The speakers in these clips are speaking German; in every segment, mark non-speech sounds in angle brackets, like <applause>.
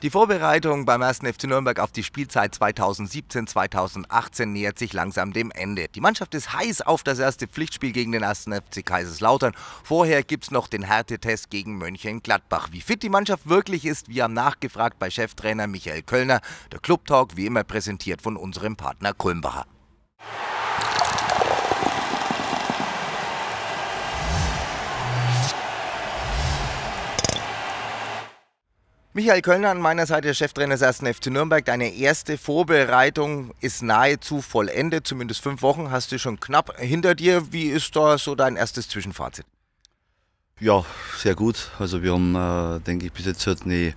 Die Vorbereitung beim 1. FC Nürnberg auf die Spielzeit 2017-2018 nähert sich langsam dem Ende. Die Mannschaft ist heiß auf das erste Pflichtspiel gegen den 1. FC Kaiserslautern. Vorher gibt es noch den Härtetest gegen Mönchengladbach. Wie fit die Mannschaft wirklich ist, wir haben nachgefragt bei Cheftrainer Michael Kölner. Der Clubtalk wie immer präsentiert von unserem Partner Kulmbacher. Michael Kölner an meiner Seite, Cheftrainer des 1. FC Nürnberg. Deine erste Vorbereitung ist nahezu vollendet, zumindest fünf Wochen hast du schon knapp hinter dir. Wie ist da so dein erstes Zwischenfazit? Ja, sehr gut. Also wir haben, äh, denke ich, bis jetzt halt eine äh,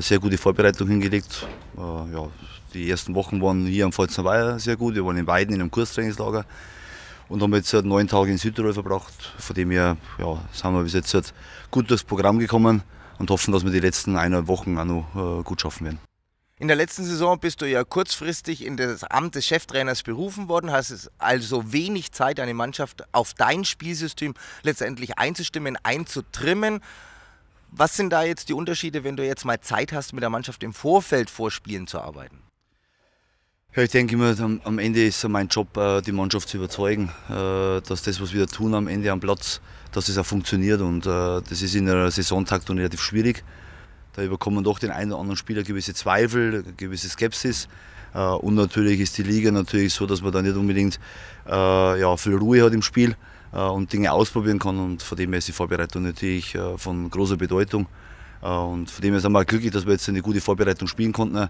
sehr gute Vorbereitung hingelegt. Äh, ja, die ersten Wochen waren hier am Pfalzner sehr gut. Wir waren in Weiden in einem Kurstrainingslager und haben jetzt halt neun Tage in Südtirol verbracht. Von dem her ja, sind wir bis jetzt halt gut durchs Programm gekommen und hoffen, dass wir die letzten eine Wochen auch noch äh, gut schaffen werden. In der letzten Saison bist du ja kurzfristig in das Amt des Cheftrainers berufen worden, hast es also wenig Zeit, eine Mannschaft auf dein Spielsystem letztendlich einzustimmen, einzutrimmen. Was sind da jetzt die Unterschiede, wenn du jetzt mal Zeit hast, mit der Mannschaft im Vorfeld vor Spielen zu arbeiten? Ja, ich denke immer, am Ende ist es mein Job, äh, die Mannschaft zu überzeugen, äh, dass das, was wir tun am Ende am Platz, dass es auch funktioniert. Und äh, das ist in einer Saisontakt relativ schwierig. Da überkommen doch den einen oder anderen Spieler gewisse Zweifel, gewisse Skepsis. Und natürlich ist die Liga natürlich so, dass man da nicht unbedingt ja, viel Ruhe hat im Spiel und Dinge ausprobieren kann. Und von dem her ist die Vorbereitung natürlich von großer Bedeutung. Und von dem her sind wir auch glücklich, dass wir jetzt eine gute Vorbereitung spielen konnten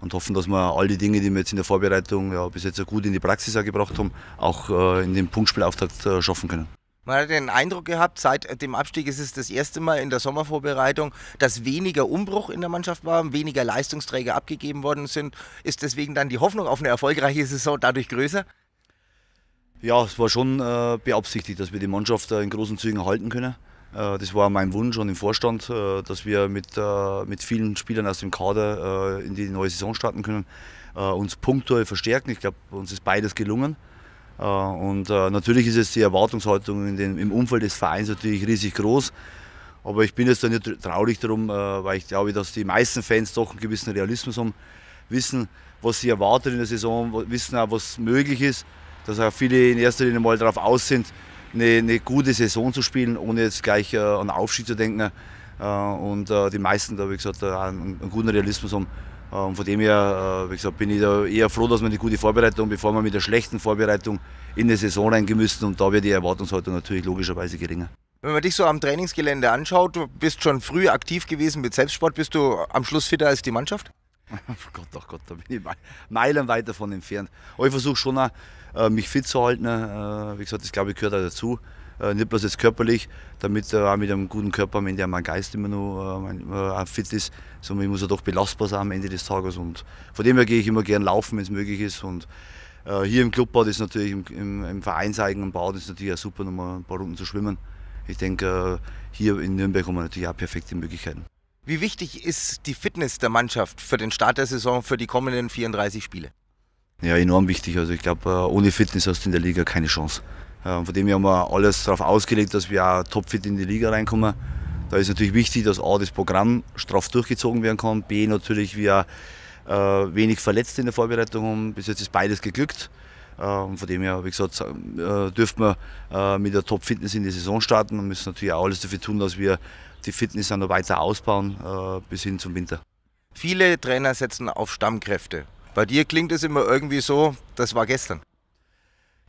und hoffen, dass wir all die Dinge, die wir jetzt in der Vorbereitung ja, bis jetzt gut in die Praxis gebracht haben, auch äh, in dem Punktspielauftakt äh, schaffen können. Man hat den Eindruck gehabt, seit dem Abstieg ist es das erste Mal in der Sommervorbereitung, dass weniger Umbruch in der Mannschaft war, weniger Leistungsträger abgegeben worden sind. Ist deswegen dann die Hoffnung auf eine erfolgreiche Saison dadurch größer? Ja, es war schon äh, beabsichtigt, dass wir die Mannschaft äh, in großen Zügen halten können. Äh, das war mein Wunsch und im Vorstand, äh, dass wir mit, äh, mit vielen Spielern aus dem Kader in die neue Saison starten können, uns punktuell verstärken. Ich glaube, uns ist beides gelungen. Und natürlich ist es die Erwartungshaltung den, im Umfeld des Vereins natürlich riesig groß. Aber ich bin jetzt da nicht traurig darum, weil ich glaube, dass die meisten Fans doch einen gewissen Realismus haben, wissen, was sie erwartet in der Saison, wissen auch, was möglich ist, dass auch viele in erster Linie mal darauf aus sind, eine, eine gute Saison zu spielen, ohne jetzt gleich äh, an Aufstieg zu denken. Äh, und äh, die meisten da, wie gesagt, einen, einen guten Realismus haben. Äh, und von dem her, äh, wie gesagt, bin ich da eher froh, dass wir eine gute Vorbereitung, bevor wir mit der schlechten Vorbereitung in die Saison reingehen müssen. Und da wird die Erwartungshaltung natürlich logischerweise geringer. Wenn man dich so am Trainingsgelände anschaut, du bist schon früh aktiv gewesen mit Selbstsport, bist du am Schluss fitter als die Mannschaft? <laughs> Oh Gott, doch Gott, da bin ich meilenweit davon entfernt. Aber ich versuche schon, auch, äh, mich fit zu halten. Äh, wie gesagt, das glaube ich gehört auch dazu. Äh, nicht bloß jetzt körperlich, damit auch mit einem guten Körper am Ende auch mein Geist immer noch fit ist, sondern ich muss ja doch belastbar sein am Ende des Tages. Und von dem her gehe ich immer gern laufen, wenn es möglich ist. Und hier im Clubbad ist natürlich, im, im, im Vereinseigenen Bau, ist natürlich auch super, nochmal ein paar Runden zu schwimmen. Ich denke, hier in Nürnberg haben wir natürlich auch perfekte Möglichkeiten. Wie wichtig ist die Fitness der Mannschaft für den Start der Saison, für die kommenden 34 Spiele? Ja, enorm wichtig. Also ich glaube, äh, ohne Fitness hast du in der Liga keine Chance. Äh, von dem her haben wir alles darauf ausgelegt, dass wir auch topfit in die Liga reinkommen. Da ist natürlich wichtig, dass A, das Programm straff durchgezogen werden kann, B, natürlich wir äh, wenig Verletzte in der Vorbereitung haben. Bis jetzt ist beides geglückt. Ähm, von dem her, wie gesagt, äh, dürfen wir äh, mit der Top-Fitness in die Saison starten und müssen natürlich auch alles dafür tun, dass wir die Fitness auch noch weiter ausbauen äh, bis hin zum Winter. Viele Trainer setzen auf Stammkräfte. Bei dir klingt es immer irgendwie so, das war gestern.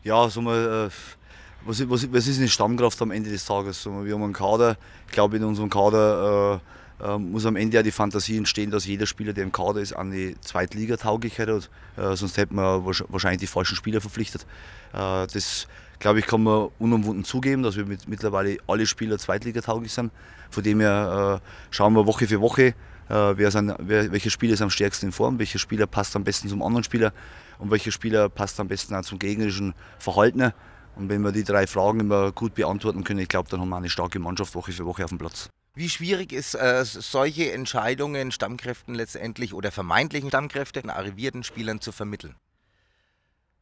Ja, so mal, äh, was, was, was ist eine Stammkraft am Ende des Tages? So mal, wir haben einen Kader, ich glaube in unserem Kader äh, ähm, muss am Ende ja die Fantasie entstehen, dass jeder Spieler, der im Kader ist, an die Zweitligatauglichkeit hat. Äh, sonst hätte man wahrscheinlich die falschen Spieler verpflichtet. Äh, das, glaube ich, kann man unumwunden zugeben, dass wir mit, mittlerweile alle Spieler Zweitligataugig sind. Von dem her äh, schauen wir Woche für Woche, wer sind, wer, welcher Spieler ist am stärksten in Form, welcher Spieler passt am besten zum anderen Spieler und welcher Spieler passt am besten auch zum gegnerischen Verhalten. Und wenn wir die drei Fragen immer gut beantworten können, ich glaube, dann haben wir eine starke Mannschaft Woche für Woche auf dem Platz. Wie schwierig ist äh, solche Entscheidungen Stammkräften letztendlich oder vermeintlichen Stammkräften, arrivierten Spielern zu vermitteln?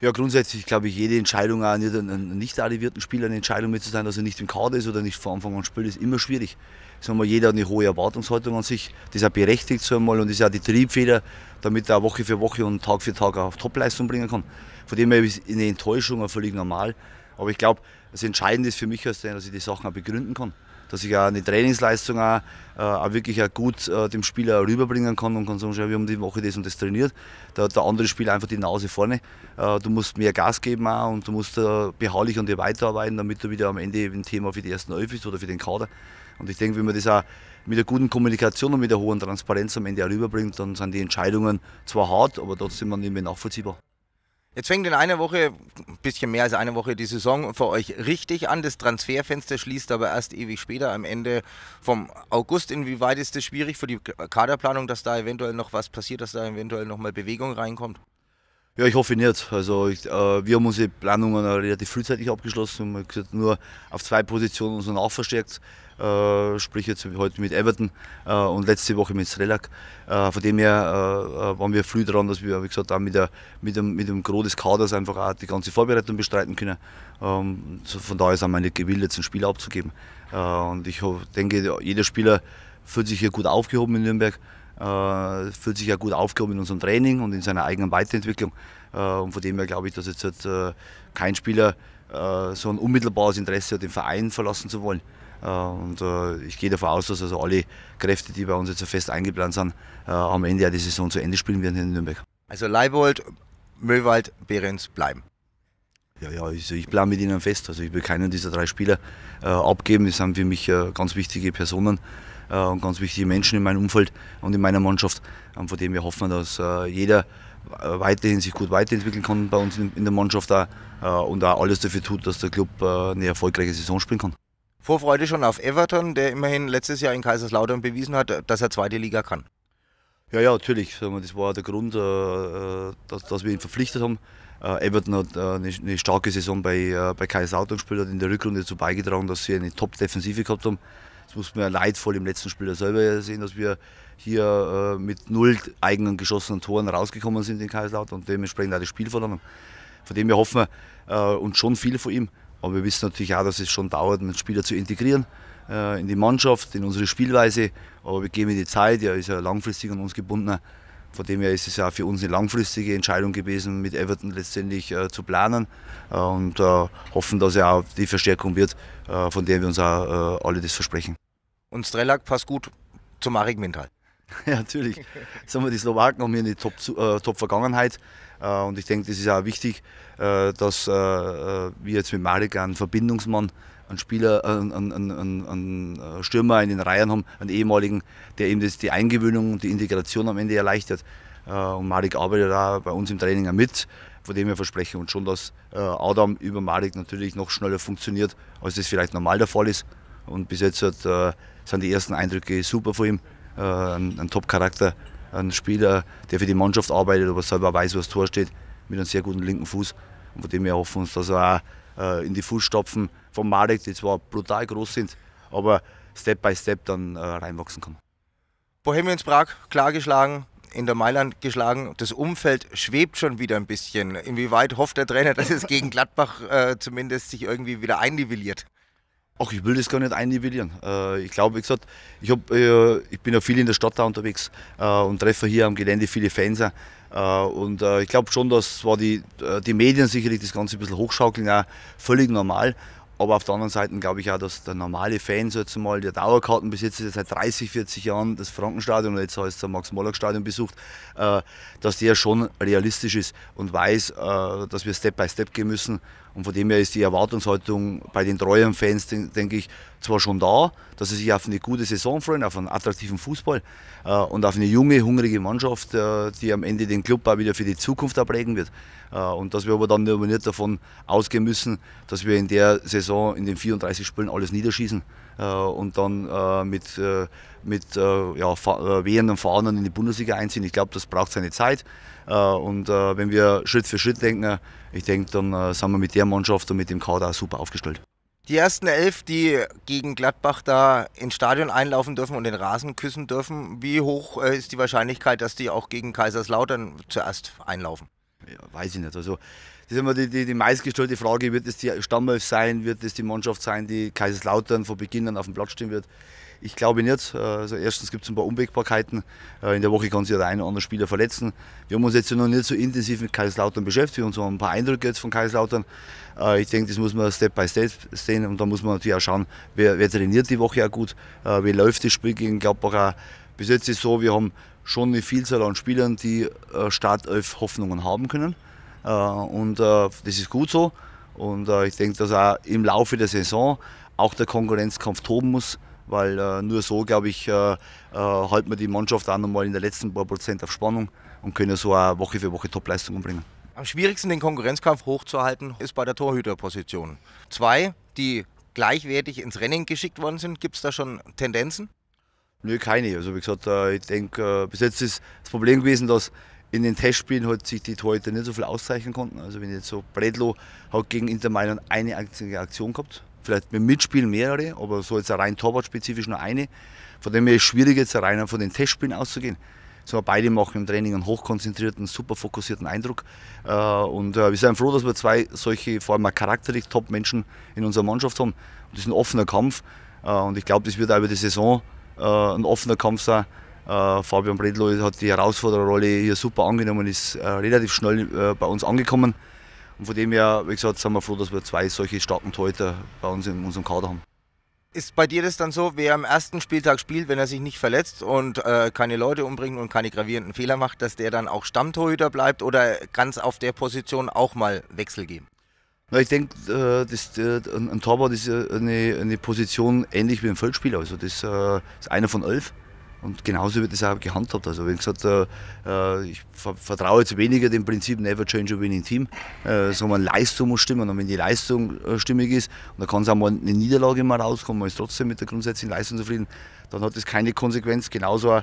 Ja, grundsätzlich glaube ich, jede Entscheidung, auch nicht einen nicht arrivierten Spieler eine Entscheidung mit zu sein, dass er nicht im Kader ist oder nicht vor Anfang an spielt, ist immer schwierig. Sagen wir, jeder hat eine hohe Erwartungshaltung an sich, das ist auch berechtigt so einmal und das ist auch die Triebfeder, damit er Woche für Woche und Tag für Tag auf Topleistung bringen kann. Von dem her ist eine Enttäuschung völlig normal. Aber ich glaube, das Entscheidende ist für mich dass ich die Sachen auch begründen kann dass ich auch eine Trainingsleistung auch, äh, auch wirklich auch gut äh, dem Spieler rüberbringen kann und kann sagen, wir haben die Woche das und das trainiert. Da hat der andere Spieler einfach die Nase vorne. Äh, Du musst mehr Gas geben auch und du musst äh, beharrlich an dir weiterarbeiten, damit du wieder am Ende ein Thema für die ersten Elf bist oder für den Kader. Und ich denke, wenn man das auch mit der guten Kommunikation und mit der hohen Transparenz am Ende auch rüberbringt, dann sind die Entscheidungen zwar hart, aber trotzdem an irgendwie nachvollziehbar. Jetzt fängt in einer Woche, ein bisschen mehr als eine Woche, die Saison für euch richtig an. Das Transferfenster schließt aber erst ewig später, am Ende vom August. Inwieweit ist es schwierig für die Kaderplanung, dass da eventuell noch was passiert, dass da eventuell nochmal Bewegung reinkommt? Ja, ich hoffe nicht. Also ich, äh, wir haben unsere Planungen relativ frühzeitig abgeschlossen. Wir haben nur auf zwei Positionen uns noch äh, sprich jetzt heute mit Everton äh, und letzte Woche mit Srelak. Äh, von dem her waren wir früh dran, dass wir, wie gesagt, auch mit, der, mit, dem, mit dem Gros des Kaders einfach auch die ganze Vorbereitung bestreiten können. Ähm, von daher sind wir nicht gewillt, jetzt ein Spiel abzugeben. und ich denke, jeder Spieler fühlt sich hier gut aufgehoben in Nürnberg äh, fühlt sich ja gut aufgehoben in unserem Training und in seiner eigenen Weiterentwicklung. Äh, und von dem her glaube ich, dass jetzt halt, äh, kein Spieler so ein unmittelbares Interesse hat, den Verein verlassen zu wollen. Äh, und äh, ich gehe davon aus, dass also alle Kräfte, die bei uns jetzt fest eingeplant sind, äh, am Ende der Saison zu Ende spielen werden in Nürnberg. Also Leibold, Möwald, Behrens bleiben. Ja, ja, also ich plane mit ihnen fest. Also ich will keinen dieser drei Spieler äh, abgeben. Das sind für mich äh, ganz wichtige Personen äh, und ganz wichtige Menschen in meinem Umfeld und in meiner Mannschaft, ähm, von dem wir hoffen, dass jeder weiterhin sich gut weiterentwickeln kann bei uns in, in der Mannschaft auch, und auch alles dafür tut, dass der Club eine erfolgreiche Saison spielen kann. Vorfreude schon auf Everton, der immerhin letztes Jahr in Kaiserslautern bewiesen hat, dass er zweite Liga kann. Ja, ja, natürlich. Das war der Grund, äh, äh, dass wir ihn verpflichtet haben. Äh, Everton hat eine starke Saison bei, bei Kaiserslautern gespielt, hat in der Rückrunde dazu beigetragen, dass sie eine Top-Defensive gehabt haben. Das muss man leidvoll im letzten Spiel selber sehen, dass wir hier mit null eigenen geschossenen Toren rausgekommen sind in Kaiserslautern und dementsprechend auch das Spiel verloren haben. Von dem her hoffen wir uns schon viel von ihm. Aber wir wissen natürlich auch, dass es schon dauert, einen Spieler zu integrieren äh, in die Mannschaft, in unsere Spielweise. Aber wir geben ihm die Zeit, er ist ja langfristig an uns gebunden. Von dem her ist es ja für uns eine langfristige Entscheidung gewesen, mit Everton letztendlich äh, zu planen äh, und äh, hoffen, dass er auch die Verstärkung wird, äh, von der wir uns auch äh, alle das versprechen. Und Strelak passt gut zum Arik Mintal. <laughs> ja, natürlich. Sagen wir, die Slowaken haben hier eine äh, Top-Vergangenheit. Top äh, und ich denke, das ist auch wichtig, äh, dass äh, äh wir jetzt mit Marek einen Verbindungsmann, einen Spieler, äh, einen, einen, einen, Stürmer in den Reihen haben, einen ehemaligen, der eben das, die Eingewöhnung und die Integration am Ende erleichtert. und Marek arbeitet da bei uns im Training auch mit. Von dem her verspreche und schon, dass Adam über Marek natürlich noch schneller funktioniert, als das vielleicht normal der Fall ist. Und bis jetzt hat, sind die ersten Eindrücke super von ihm ein, ähm, einen, Top-Charakter, ein Spieler, der für die Mannschaft arbeitet, aber selber weiß, wo das Tor steht, mit einem sehr guten linken Fuß. Und von dem her hoffen wir uns, dass er auch äh, in die Fußstapfen von Marek, die zwar brutal groß sind, aber Step by Step dann äh, reinwachsen kann. Bohemians Prag klar geschlagen, in der Mailand geschlagen. Das Umfeld schwebt schon wieder ein bisschen. Inwieweit hofft der Trainer, dass es gegen Gladbach äh, zumindest sich irgendwie wieder einnivelliert? Ach, ich will das gar nicht einnivellieren. Äh, ich glaube, wie gesagt, ich, hab, äh, ich bin ja viel in der Stadt da unterwegs äh, und treffe hier am Gelände viele Fans. und ich glaube schon, dass zwar die, die Medien sicherlich das Ganze ein bisschen hochschaukeln, auch völlig normal. Aber auf der anderen Seite glaube ich auch, dass der normale Fan, so jetzt mal, der Dauerkartenbesitzer, der seit 30, 40 Jahren das Frankenstadion oder jetzt heißt es Max-Moller-Stadion besucht, dass der schon realistisch ist und weiß, dass wir Step by Step gehen müssen und von dem her ist die Erwartungshaltung bei den treuen Fans, denke ich, zwar schon da, dass sie sich auf eine gute Saison freuen, auf einen attraktiven Fußball äh, und auf eine junge, hungrige Mannschaft, äh, die am Ende den Club auch wieder für die Zukunft prägen wird. Äh, und dass wir aber dann nicht davon ausgehen müssen, dass wir in der Saison, in den 34 Spielen alles niederschießen. Äh, und dann äh, mit, äh, mit ja, Wehen und Fahnen in die Bundesliga einziehen. Ich glaube, das braucht seine Zeit. und wenn wir Schritt für Schritt denken, ich denke, dann sind wir mit der Mannschaft und mit dem Kader auch super aufgestellt. Die ersten elf, die gegen Gladbach da ins Stadion einlaufen dürfen und den Rasen küssen dürfen, wie hoch ist die Wahrscheinlichkeit, dass die auch gegen Kaiserslautern zuerst einlaufen? Ja, weiß ich nicht. Also das ist immer die, die, die meistgestellte Frage, wird es die Stammelf sein, wird es die Mannschaft sein, die Kaiserslautern von Beginn an auf dem Platz stehen wird? Ich glaube nicht. Äh, also erstens gibt es ein paar Unwägbarkeiten. Äh, in der Woche kann sich der eine oder andere Spieler verletzen. Wir haben uns jetzt noch nicht so intensiv mit Kaiserslautern beschäftigt. Wir haben so ein paar Eindrücke jetzt von Kaiserslautern. Äh, ich denke, das muss man Step by Step sehen. Und da muss man natürlich auch schauen, wer, wer trainiert die Woche auch gut, wie läuft das Spiel gegen Gladbach auch. Bis jetzt ist es so, wir haben schon eine Vielzahl an Spielern, die Startelf Hoffnungen haben können. Äh, und äh, das ist gut so. Und äh, ich denke, dass auch im Laufe der Saison auch der Konkurrenzkampf toben muss, weil nur so, glaube ich, halten wir die Mannschaft auch nochmal in der letzten paar Prozent auf Spannung und können so auch Woche für Woche Topleistungen bringen. Am schwierigsten den Konkurrenzkampf hochzuhalten ist bei der Torhüterposition. Zwei, die gleichwertig ins Rennen geschickt worden sind, gibt es da schon Tendenzen? Nö, keine. Also wie gesagt, ich denke, bis jetzt ist das Problem gewesen, dass in den Testspielen hat sich die Torhüter nicht so viel auszeichnen konnten. Also wenn jetzt so Bredlo hat gegen Inter Mailand eine einzige Aktion gehabt. Vielleicht mit Mitspielen mehrere, aber so jetzt rein torwartspezifisch nur eine. Von dem her ist es schwierig, jetzt rein von den Testspielen auszugehen. So, beide machen im Training einen hochkonzentrierten, super fokussierten Eindruck. Äh, und äh, wir sind froh, dass wir zwei solche, vor allem charakterlich Top-Menschen in unserer Mannschaft haben. das ist ein offener Kampf. Äh, und ich glaube, das wird auch über die Saison ein offener Kampf sein. Äh, Fabian Bredlow hat die Herausfordererrolle hier super angenommen, ist äh, relativ schnell äh, bei uns angekommen. Und von dem her, wie gesagt, sind wir froh, dass wir zwei solche starken Torhüter bei uns in unserem Kader haben. Ist bei dir das dann so, wer am ersten Spieltag spielt, wenn er sich nicht verletzt und äh, keine Leute umbringt und keine gravierenden Fehler macht, dass der dann auch Stammtorhüter bleibt oder kann es auf der Position auch mal Wechsel geben? Na, ich denke, äh, ein Torwart ist eine, eine, Position ähnlich wie ein Feldspieler. Also das äh, ist einer von elf. Und genauso wird es auch gehandhabt. Also wenn gesagt, äh, äh ich vertraue jetzt weniger dem Prinzip Never Change a Winning Team, äh, sondern Leistung muss stimmen. Und wenn die Leistung äh, stimmig ist, und da kann es auch mal eine Niederlage mal rauskommen, man ist trotzdem mit der grundsätzlichen Leistung zufrieden, dann hat das keine Konsequenz. Genauso äh,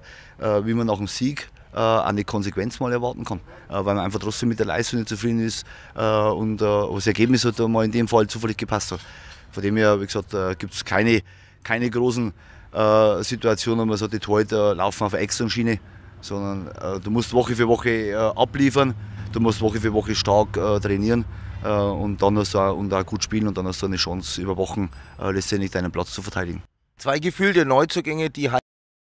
wie man nach dem Sieg äh, eine Konsequenz mal erwarten kann, äh, weil man einfach trotzdem mit der Leistung nicht zufrieden ist und das Ergebnis hat mal in dem Fall zufällig gepasst hat. Also, von dem her, wie gesagt, gibt es keine, keine großen äh, Situation, wo man sagt, die Torhüter laufen auf Exxon-Schiene, sondern äh, du musst Woche für Woche äh, abliefern, du musst Woche für Woche stark äh, trainieren äh, und dann hast du auch, und auch gut spielen und dann hast du eine Chance über Wochen äh, letztendlich deinen Platz zu verteidigen. Zwei gefühlte Neuzugänge, die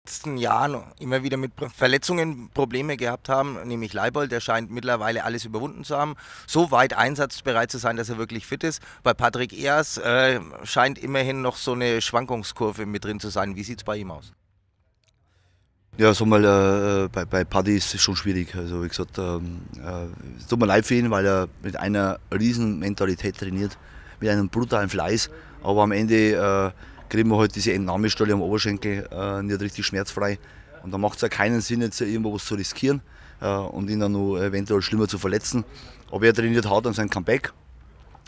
letzten Jahren immer wieder mit Verletzungen Probleme gehabt haben, nämlich Leibold, der scheint mittlerweile alles überwunden zu haben, so weit einsatzbereit zu sein, dass er wirklich fit ist. Bei Patrick Eers äh, scheint immerhin noch so eine Schwankungskurve mit drin zu sein. Wie sieht es bei ihm aus? Ja, so mal, äh, bei, bei Paddy ist es schon schwierig. Also wie gesagt, ähm, äh, es tut mir leid für ihn, weil er mit einer riesen Mentalität trainiert, mit einem brutalen Fleiß, aber am Ende äh, kriegen wir halt diese Entnahmestelle am Oberschenkel äh, nicht richtig schmerzfrei. Und da macht es ja keinen Sinn, jetzt irgendwo was zu riskieren äh, und ihn dann noch eventuell schlimmer zu verletzen. Aber er trainiert hart an sein Comeback.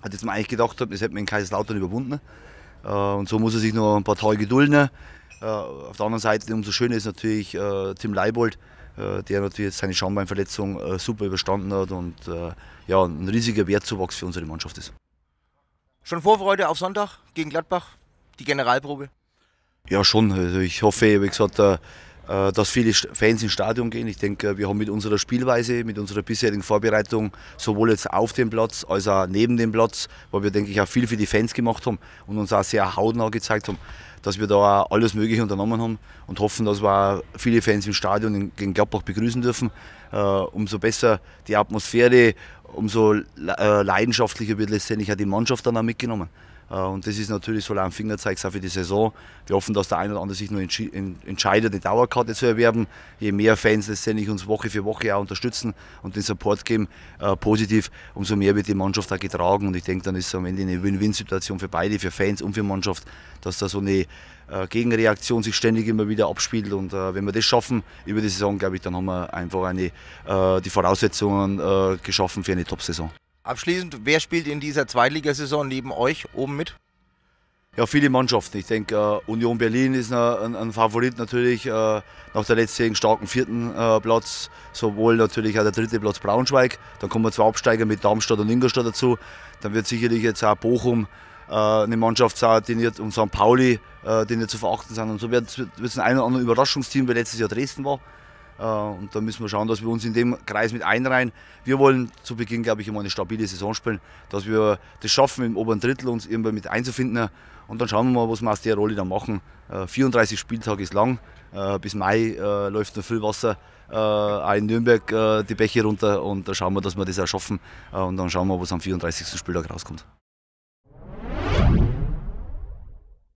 Hat jetzt man eigentlich gedacht, das hätte man in Kaiserslautern überwunden. Äh, und so muss er sich noch ein paar Tage gedulden. Äh, auf der anderen Seite, umso schöner ist natürlich äh, Tim Leibold, äh, der natürlich seine Schambeinverletzung super überstanden hat und ja, ein riesiger Wertzuwachs für unsere Mannschaft ist. Schon Vorfreude auf Sonntag gegen Gladbach? die Generalprobe? Ja, schon. Also ich hoffe, wie gesagt, äh, äh, dass viele Fans ins Stadion gehen. Ich denke, wir haben mit unserer Spielweise, mit unserer bisherigen Vorbereitung, sowohl jetzt auf dem Platz als auch neben dem Platz, weil wir, denke ich, auch viel für die Fans gemacht haben und uns auch sehr hautnah gezeigt haben, dass wir da alles Mögliche unternommen haben und hoffen, dass wir viele Fans im Stadion gegen Gladbach begrüßen dürfen. Äh, umso besser die Atmosphäre, umso leidenschaftlicher wird letztendlich auch die Mannschaft dann auch mitgenommen. Äh, und das ist natürlich so ein Fingerzeig für die Saison. Wir hoffen, dass der eine oder andere sich nur entscheidet, eine Dauerkarte zu erwerben. Je mehr Fans letztendlich uns Woche für Woche auch unterstützen und den Support geben, äh, positiv, umso mehr wird die Mannschaft da getragen. Und ich denke, dann ist es am Ende eine Win-Win-Situation für beide, für Fans und für Mannschaft, dass da so eine äh, Gegenreaktion sich ständig immer wieder abspielt. Und äh, wenn wir das schaffen über die Saison, glaube ich, dann haben wir einfach eine, äh, die Voraussetzungen äh, geschaffen für eine Top-Saison. Abschließend, wer spielt in dieser Zweitligasaison neben euch oben mit? Ja, viele Mannschaften. Ich denke, äh, Union Berlin ist ein, Favorit natürlich äh, nach der letzten starken vierten äh, Platz, sowohl natürlich auch der dritte Platz Braunschweig. Dann kommen zwei Absteiger mit Darmstadt und Ingolstadt dazu. Dann wird sicherlich jetzt auch Bochum eine Mannschaft sein, die nicht, St. Pauli, die nicht zu verachten sind. Und so wird es ein oder anderes Überraschungsteam, wie letztes Jahr Dresden war. Äh, und da müssen wir schauen, dass wir uns in dem Kreis mit einreihen. Wir wollen zu Beginn, glaube ich, immer eine stabile Saison spielen, dass wir das schaffen, im oberen Drittel uns irgendwie mit einzufinden. Und dann schauen wir mal, was wir aus der Rolle dann machen. 34 äh, Spieltage ist lang. Äh, bis Mai läuft noch viel Wasser auch in Nürnberg die Bäche runter. Und da schauen wir, dass wir das auch schaffen. Und dann schauen wir, was am 34. Spieltag rauskommt.